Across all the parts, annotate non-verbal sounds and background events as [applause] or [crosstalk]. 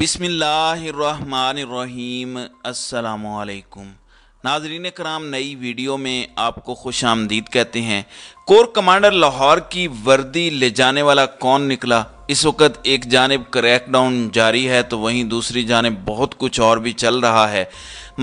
बिसमीम अल्लाम नाजरीन कराम नई वीडियो में आपको खुश आमदीद कहते हैं कोर कमांडर लाहौर की वर्दी ले जाने वाला कौन निकला इस वक्त एक जानब क्रैकडाउन जारी है तो वहीं दूसरी जानब बहुत कुछ और भी चल रहा है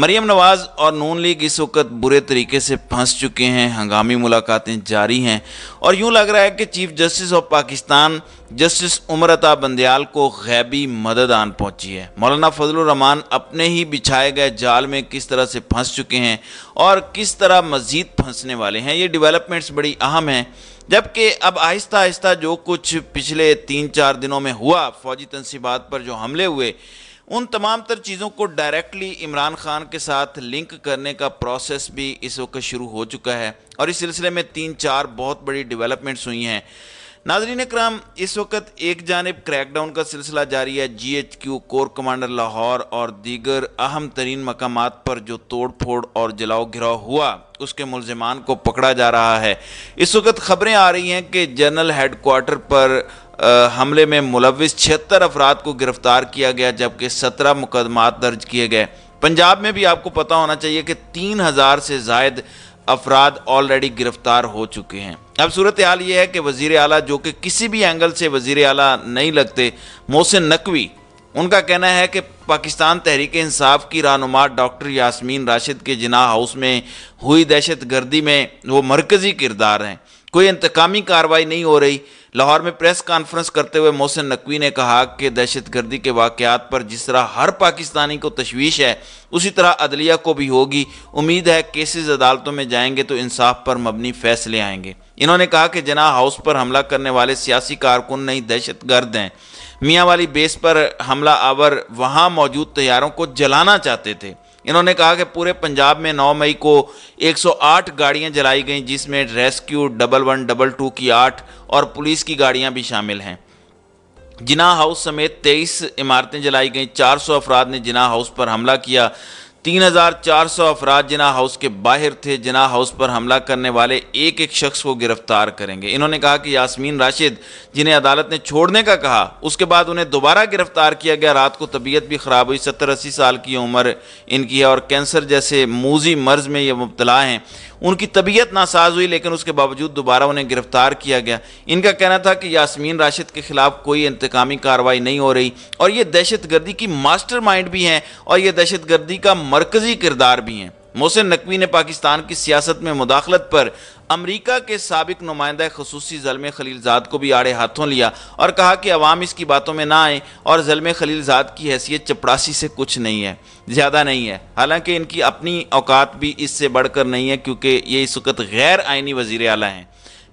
मरियम नवाज़ और नून लीग इस वक्त बुरे तरीके से फंस चुके हैं हंगामी मुलाकातें जारी हैं और यूं लग रहा है कि chief justice of Pakistan justice Umar Ata Bandial को गैबी मदद आन पहुंची है मौलाना फजलरहमान अपने ही बिछाए गए जाल में किस तरह से फंस चुके हैं और किस तरह मज़ीद फंसने वाले हैं ये डिवेलपमेंट्स बड़ी अहम हैं जबकि अब आहिस्ता आहिस्ता जो कुछ पिछले तीन चार दिनों में हुआ फौजी तनसीबात पर जो हमले हुए उन तमाम तर चीज़ों को डायरेक्टली इमरान खान के साथ लिंक करने का प्रोसेस भी इस वक्त शुरू हो चुका है और इस सिलसिले में तीन चार बहुत बड़ी डेवलपमेंट्स हुई हैं नाजरीन कराम इस वक्त एक जानब क्रैकडाउन का सिलसिला जारी है G H Q corps commander Lahore और दीगर अहम तरीन मकाम पर जो तोड़ फोड़ और जलाओ घिराव हुआ उसके मुलजमान को पकड़ा जा रहा है इस वक्त खबरें आ रही हैं कि जनरल हेडकोार्टर पर हमले में मुलविस छिहत्तर अफराद को गिरफ्तार किया गया जबकि सत्रह मुकदमात दर्ज किए गए पंजाब में भी आपको पता होना चाहिए कि तीन हज़ार से जायद अफराद ऑलरेडी गिरफ्तार हो चुके हैं अब सूरत हाल ये है कि वजीर अला जो कि किसी भी एंगल से वजीर अला नहीं लगते मोहसिन नकवी उनका कहना है कि पाकिस्तान तहरीक इंसाफ की रहनुमा डॉक्टर यासमीन राशिद के जिना हाउस में हुई दहशत गर्दी में वो मरकज़ी किरदार हैं कोई इंतकामी कार्रवाई नहीं हो रही लाहौर में प्रेस कॉन्फ्रेंस करते हुए मोहसिन नकवी ने कहा कि दहशत गर्दी के वाक़ात पर जिस तरह हर पाकिस्तानी को तशवीश है उसी तरह अदलिया को भी होगी उम्मीद है केसेस अदालतों में जाएंगे तो इंसाफ पर मबनी फैसले आएंगे इन्होंने कहा कि जना हाउस पर हमला करने वाले सियासी कारकुन नहीं दहशत गर्द हैं मियाँ वाली बेस पर हमला आवर वहाँ मौजूद तैयारों को जलाना चाहते थे इन्होंने कहा कि पूरे पंजाब में 9 मई को 108 गाड़ियां जलाई गईं जिसमें rescue double one double two की आठ और पुलिस की गाड़ियां भी शामिल हैं जिना हाउस समेत 23 इमारतें जलाई गईं 400 अफराद ने जिना हाउस पर हमला किया तीन हज़ार चार सौ अफराद जिना हाउस के बाहर थे जिना हाउस पर हमला करने वाले एक एक शख्स को गिरफ्तार करेंगे इन्होंने कहा कि यासमीन राशिद जिन्हें अदालत ने छोड़ने का कहा उसके बाद उन्हें दोबारा गिरफ्तार किया गया रात को तबीयत भी ख़राब हुई सत्तर अस्सी साल की उम्र इनकी है और कैंसर जैसे मूजी मर्ज में ये मुबतला हैं उनकी तबीयत नासाज हुई लेकिन उसके बावजूद दोबारा उन्हें गिरफ्तार किया गया इनका कहना था कि यासमीन राशिद के खिलाफ कोई इंतकामी कार्रवाई नहीं हो रही और ये दहशत गर्दी की मास्टर माइंड भी हैं और ये दहशत गर्दी का मरकजी किरदार भी हैं मोहसिन नकवी ने पाकिस्तान की सियासत में मुदाखलत पर अमरीका के सबक नुमाइंदा खसूसी जलम खलीलजाद को भी आड़े हाथों लिया और कहा कि अवाम इसकी बातों में ना आए और जलम खलीलजाद की हैसियत चपड़ासी से कुछ नहीं है ज़्यादा नहीं है हालांकि इनकी अपनी औकात भी इससे बढ़कर नहीं है क्योंकि ये इस वक्त गैर आइनी वजीर अला हैं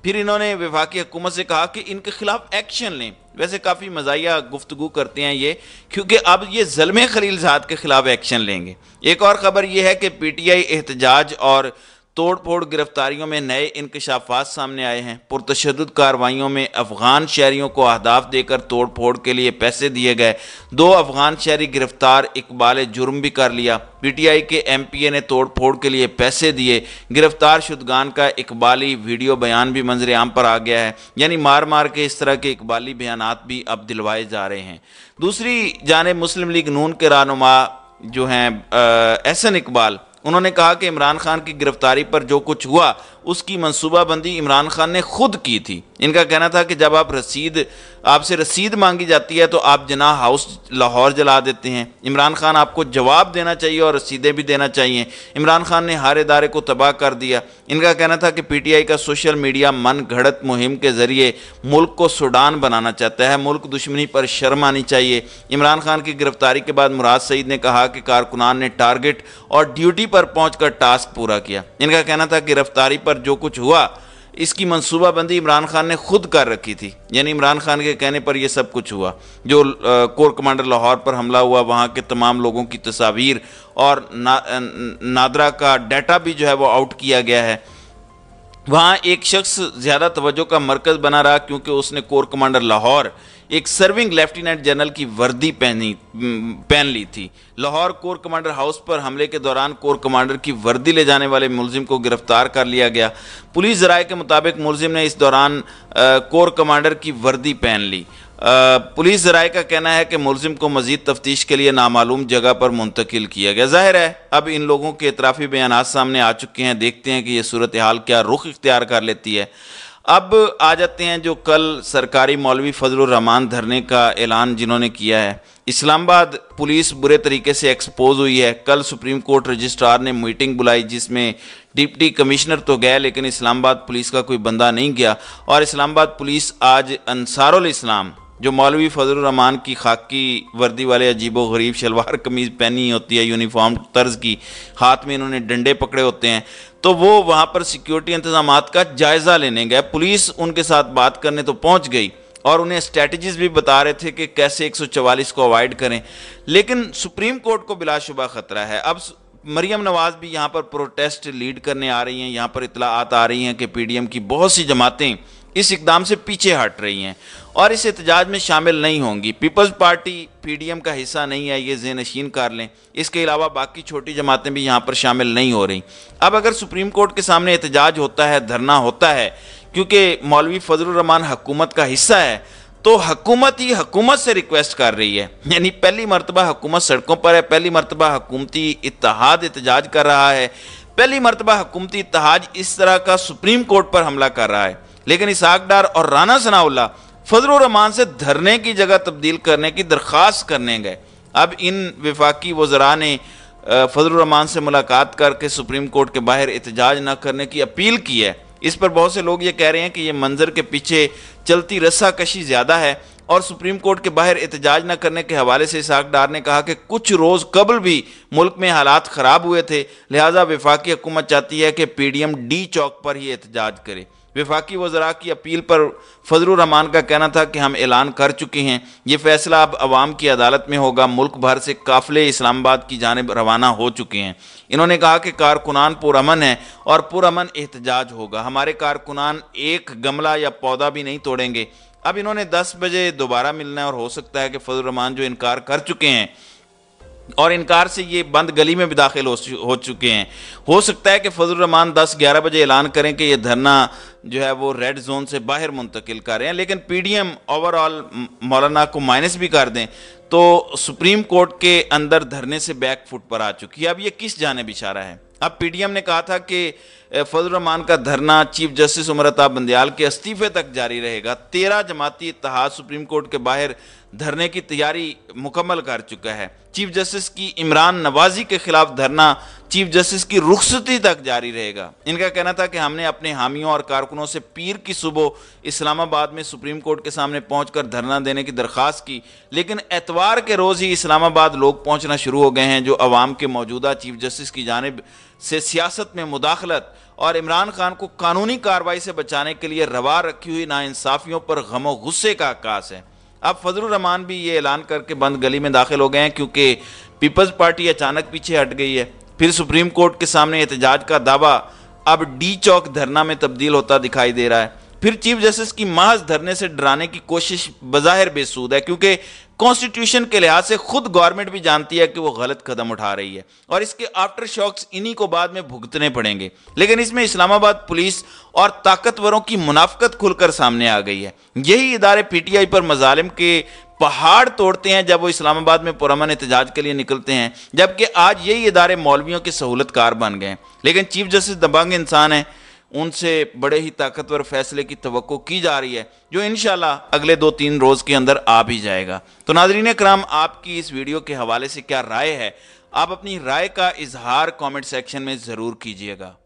फिर इन्होंने विफाकी हुकूमत से कहा कि इनके खिलाफ एक्शन लें वैसे काफ़ी मजाया गुफ्तु करते हैं ये क्योंकि अब ये जलम खलील के खिलाफ एक्शन लेंगे एक और ख़बर यह है कि पी टी आई एहतजाज और तोड़ फोड़ गिरफ्तारियों में नए इंकशाफात सामने आए हैं पुरतशद कार्रवाइयों में अफगान शहरीों को अहदाफ देकर तोड़ फोड़ के लिए पैसे दिए गए दो अफगान शहरी गिरफ्तार इकबाल जुर्म भी कर लिया पीटीआई के एमपीए ने तोड़ फोड़ के लिए पैसे दिए गिरफ्तार शुदगान का इकबाली वीडियो बयान भी मंजर आम पर आ गया है यानी मार मार के इस तरह के इकबाली बयान भी अब दिलवाए जा रहे हैं दूसरी जाने मुस्लिम लीग नून के रहनुमा जो हैं एहसन इकबाल उन्होंने कहा कि इमरान खान की गिरफ्तारी पर जो कुछ हुआ उसकी मनसूबाबंदी इमरान खान ने खुद की थी इनका कहना था कि जब आप रसीद आपसे रसीद मांगी जाती है तो आप जना हाउस लाहौर जला देते हैं इमरान खान आपको जवाब देना चाहिए और रसीदें भी देना चाहिए इमरान खान ने हर इदारे को तबाह कर दिया इनका कहना था कि पीटीआई का सोशल मीडिया मन घड़त मुहिम के ज़रिए मुल्क को सुडान बनाना चाहता है मुल्क दुश्मनी पर शर्म आनी चाहिए इमरान खान की गिरफ्तारी के बाद मुराद सईद ने कहा कि कारकुनान ने टारगेट और ड्यूटी पर कर टास्क पूरा किया इनका कहना था कि गिरफ्तारी पर पर जो कुछ हुआ इसकी मनसूबाबंदी इमरान खान ने खुद कर रखी थी यानी इमरान खान के कहने पर यह सब कुछ हुआ जो कोर कमांडर लाहौर पर हमला हुआ वहाँ के तमाम लोगों की तस्वीर और ना, नादरा का डाटा भी जो है वो आउट किया गया है वहाँ एक शख्स ज़्यादा तवज्जो का मरकज़ बना रहा क्योंकि उसने कोर कमांडर लाहौर एक सर्विंग लेफ्टिनेंट जनरल की वर्दी पहनी पहन ली थी लाहौर कोर कमांडर हाउस पर हमले के दौरान कोर कमांडर की वर्दी ले जाने वाले मुलजिम को गिरफ्तार कर लिया गया पुलिस जराए के मुताबिक मुलजिम ने इस दौरान आ, कोर कमांडर की वर्दी पहन ली पुलिस जराए का कहना है कि मुलजिम को मजीद तफ्तीश के लिए नामालूम जगह पर मुंतकिल किया गया जाहिर है अब इन लोगों के इतराफ़ी बयान सामने आ चुके हैं देखते हैं कि यह सूरत हाल क्या रुख इख्तियार कर लेती है अब आ जाते हैं जो कल सरकारी मौलवी फजलरहमान धरने का ऐलान जिन्होंने किया है इस्लामाबाद पुलिस बुरे तरीके से एक्सपोज हुई है कल सुप्रीम कोर्ट रजिस्ट्रार ने मीटिंग बुलाई जिसमें डिप्टी कमिश्नर तो गए लेकिन इस्लामाबाद पुलिस का कोई बंदा नहीं गया और इस्लामाबाद पुलिस आज अनसारुल इस्लाम जो मौलवी फजल रहमान की खाकी वर्दी वाले अजीबो गरीब शलवार कमीज़ पहनी होती है यूनिफॉर्म तर्ज की हाथ में इन्होंने डंडे पकड़े होते हैं तो वो वहाँ पर सिक्योरिटी इंतजाम का जायज़ा लेने गए पुलिस उनके साथ बात करने तो पहुँच गई और उन्हें स्ट्रेटजीज भी बता रहे थे कि कैसे 144 को अवॉइड करें लेकिन सुप्रीम कोर्ट को बिलाशुबा ख़तरा है अब मरियम नवाज़ भी यहाँ पर प्रोटेस्ट लीड करने आ रही हैं यहाँ पर इतलाआत आ रही हैं कि पीडीएम की बहुत सी जमातें इस इकदाम से पीछे हट रही हैं और इस एहतजाज में शामिल नहीं होंगी पीपल्स पार्टी पीडीएम का हिस्सा नहीं है ये जे नशीन कर लें इसके अलावा बाकी छोटी जमातें भी यहाँ पर शामिल नहीं हो रही अब अगर सुप्रीम कोर्ट के सामने एहतजाज होता है धरना होता है क्योंकि मौलवी फजलरहमान हकूमत का हिस्सा है तो हकूमत ही हकूमत से रिक्वेस्ट कर रही है [laughs] यानी पहली मरतबा हकूमत सड़कों पर है पहली मरतबा हकूमती इतिहाद एहतजाज कर रहा है पहली मरतबा हकूमती इतिहाज इस तरह का सुप्रीम कोर्ट पर हमला कर रहा है लेकिन इसाकडार डार और राना सनाउल्ला फजल रहमान से धरने की जगह तब्दील करने की दरख्वास्त करने गए अब इन विफाकी वजरा ने फजल रहमान से मुलाकात करके सुप्रीम कोर्ट के बाहर एहतजाज न करने की अपील की है इस पर बहुत से लोग ये कह रहे हैं कि ये मंजर के पीछे चलती रस्सा कशी ज़्यादा है और सुप्रीम कोर्ट के बाहर एहतजाज न करने के हवाले से इसाक डार ने कहा कि कुछ रोज़ कबल भी मुल्क में हालात ख़राब हुए थे लिहाजा विफाकी हुकूमत चाहती है कि पी डी एम डी चौक पर ही एहतजाज करे विफाकी वजरा की अपील पर फजल रहमान का कहना था कि हम ऐलान कर चुके हैं ये फैसला अब अवाम की अदालत में होगा मुल्क भर से काफिले इस्लामाबाद की जानब रवाना हो चुके हैं इन्होंने कहा कि कारकुनान पुरमन है और पुरमन एहतजाज होगा हमारे कारकुनान एक गमला या पौधा भी नहीं तोड़ेंगे अब इन्होंने दस बजे दोबारा मिलना है और हो सकता है कि फजल रहमान जो इनकार कर चुके हैं और इनकार से ये बंद गली में भी दाखिल हो, हो चुके हैं हो सकता है कि फजलरहमान रहमान दस ग्यारह बजे ऐलान करें कि यह धरना जो है वो रेड जोन से बाहर मुंतकिल कर रहे हैं लेकिन पीडीएम ओवरऑल मौलाना को माइनस भी कर दें तो सुप्रीम कोर्ट के अंदर धरने से बैक फुट पर आ चुकी है अब ये किस बिछा रहा है अब पीडीएम ने कहा था कि फजलरहमान का धरना चीफ जस्टिस अताब बंदयाल के इस्तीफे तक जारी रहेगा तेरह जमाती इतिहाद सुप्रीम कोर्ट के बाहर धरने की तैयारी मुकम्मल कर चुका है चीफ जस्टिस की इमरान नवाजी के खिलाफ धरना चीफ जस्टिस की रुखसती तक जारी रहेगा इनका कहना था कि हमने अपने हामियों और कारकुनों से पीर की सुबह इस्लामाबाद में सुप्रीम कोर्ट के सामने पहुंचकर धरना देने की दरख्वास्त की लेकिन एतवार के रोज़ ही इस्लामाबाद लोग पहुंचना शुरू हो गए हैं जो अवाम के मौजूदा चीफ जस्टिस की जानब से सियासत में मुदाखलत और इमरान खान को कानूनी कार्रवाई से बचाने के लिए रवा रखी हुई इंसाफियों पर गमो गुस्से का आकाश है अब फजलरहमान भी ये ऐलान करके बंद गली में दाखिल हो गए हैं क्योंकि पीपल्स पार्टी अचानक पीछे हट गई है फिर सुप्रीम कोर्ट के सामने एहतजाज का दावा अब डी चौक धरना में तब्दील होता दिखाई दे रहा है फिर चीफ जस्टिस की महज धरने से डराने की कोशिश बज़ाहिर बेसूद है क्योंकि कॉन्स्टिट्यूशन के लिहाज से खुद गवर्नमेंट भी जानती है कि वो गलत कदम उठा रही है और इसके आफ्टर शॉक्स इन्हीं को बाद में भुगतने पड़ेंगे लेकिन इसमें इस्लामाबाद पुलिस और ताकतवरों की मुनाफ्त खुलकर सामने आ गई है यही इदारे पीटीआई पर मजालिम के पहाड़ तोड़ते हैं जब वो इस्लामाबाद में पुरमन एहतजाज के लिए निकलते हैं जबकि आज यही इदारे मौलवियों के सहूलत कार बन गए लेकिन चीफ जस्टिस दबंग इंसान है उनसे बड़े ही ताकतवर फैसले की तो की जा रही है जो इन अगले दो तीन रोज़ के अंदर आ भी जाएगा तो नाजरीन कराम आपकी इस वीडियो के हवाले से क्या राय है आप अपनी राय का इजहार कमेंट सेक्शन में ज़रूर कीजिएगा